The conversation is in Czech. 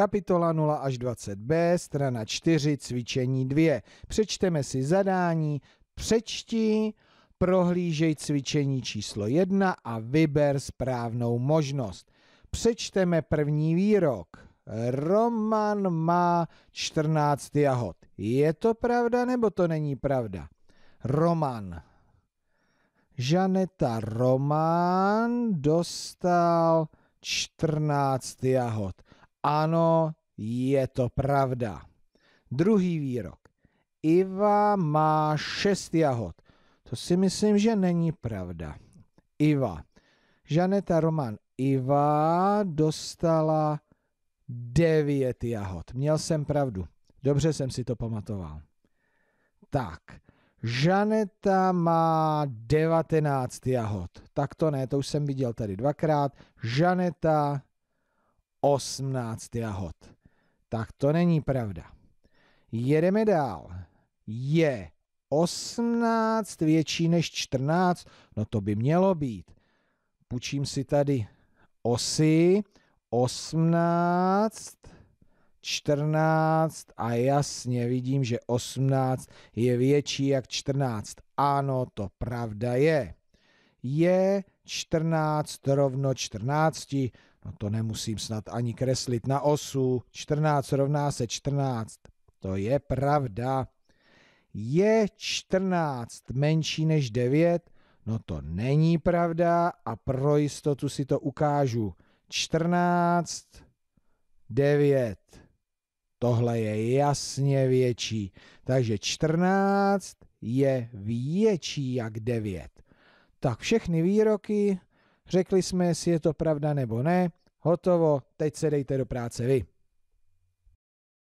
Kapitola 0 až 20b, strana 4, cvičení 2. Přečteme si zadání, přečti, prohlížej cvičení číslo 1 a vyber správnou možnost. Přečteme první výrok. Roman má 14 jahod. Je to pravda nebo to není pravda? Roman. Žaneta Roman dostal 14 jahod. Ano, je to pravda. Druhý výrok. Iva má šest jahod. To si myslím, že není pravda. Iva. Žaneta Roman Iva dostala devět jahod. Měl jsem pravdu. Dobře jsem si to pamatoval. Tak, Žaneta má 19 jahod. Tak to ne, to už jsem viděl tady dvakrát. Žaneta 18 jahod. Tak to není pravda. Jedeme dál. Je 18 větší než 14, no to by mělo být. Půjčím si tady osy, 18, 14 a jasně vidím, že 18 je větší jak 14. Ano, to pravda je. Je 14 rovno 14, No to nemusím snad ani kreslit na osu. 14 rovná se 14. To je pravda. Je 14 menší než 9? No to není pravda a pro jistotu si to ukážu. 14, 9. Tohle je jasně větší. Takže 14 je větší jak 9. Tak všechny výroky Řekli jsme, jestli je to pravda nebo ne. Hotovo, teď se dejte do práce vy.